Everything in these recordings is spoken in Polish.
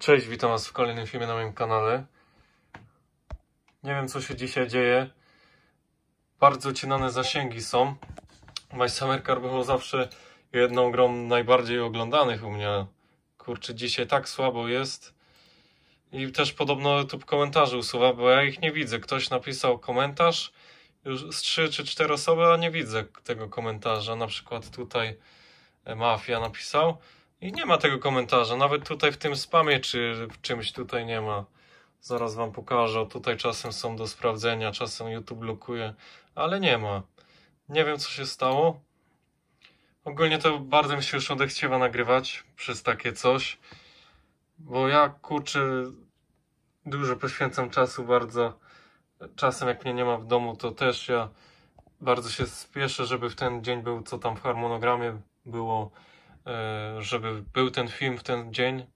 Cześć, witam Was w kolejnym filmie na moim kanale. Nie wiem, co się dzisiaj dzieje. Bardzo cinane zasięgi są. My Summer Car było zawsze jedną grą najbardziej oglądanych u mnie. Kurczę, dzisiaj tak słabo jest. I też podobno YouTube komentarze usuwa, bo ja ich nie widzę. Ktoś napisał komentarz już z 3 czy 4 osoby, a nie widzę tego komentarza. Na przykład tutaj e, Mafia napisał. I nie ma tego komentarza, nawet tutaj w tym spamie czy czymś tutaj nie ma. Zaraz wam pokażę, tutaj czasem są do sprawdzenia, czasem YouTube blokuje, ale nie ma. Nie wiem co się stało. Ogólnie to bardzo mi się już odechciewa nagrywać przez takie coś, bo ja kurczę dużo poświęcam czasu bardzo. Czasem jak mnie nie ma w domu, to też ja bardzo się spieszę, żeby w ten dzień był co tam w harmonogramie było. E, żeby był ten film w ten dzień.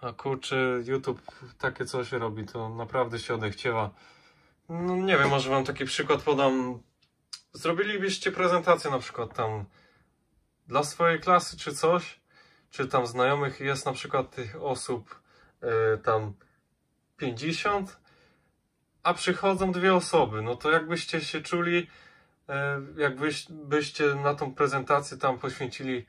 A kurczę, YouTube takie coś robi, to naprawdę się odechciewa. No nie wiem, może wam taki przykład podam. Zrobilibyście prezentację na przykład tam dla swojej klasy czy coś, czy tam znajomych jest na przykład tych osób yy, tam 50, a przychodzą dwie osoby, no to jakbyście się czuli E, jakbyście na tą prezentację tam poświęcili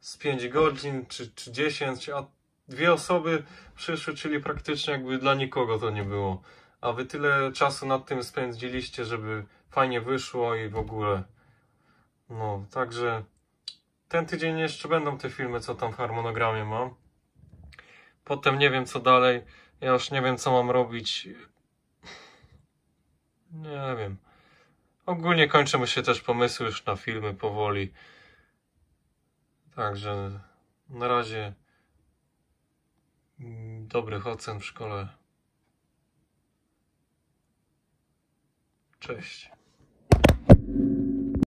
z 5 godzin czy, czy 10, a dwie osoby przyszły, czyli praktycznie jakby dla nikogo to nie było. A wy tyle czasu nad tym spędziliście, żeby fajnie wyszło i w ogóle. No, także ten tydzień jeszcze będą te filmy, co tam w harmonogramie mam. Potem nie wiem co dalej. Ja już nie wiem co mam robić. Nie wiem. Ogólnie kończą mi się też pomysły już na filmy powoli. Także na razie dobrych ocen w szkole. Cześć.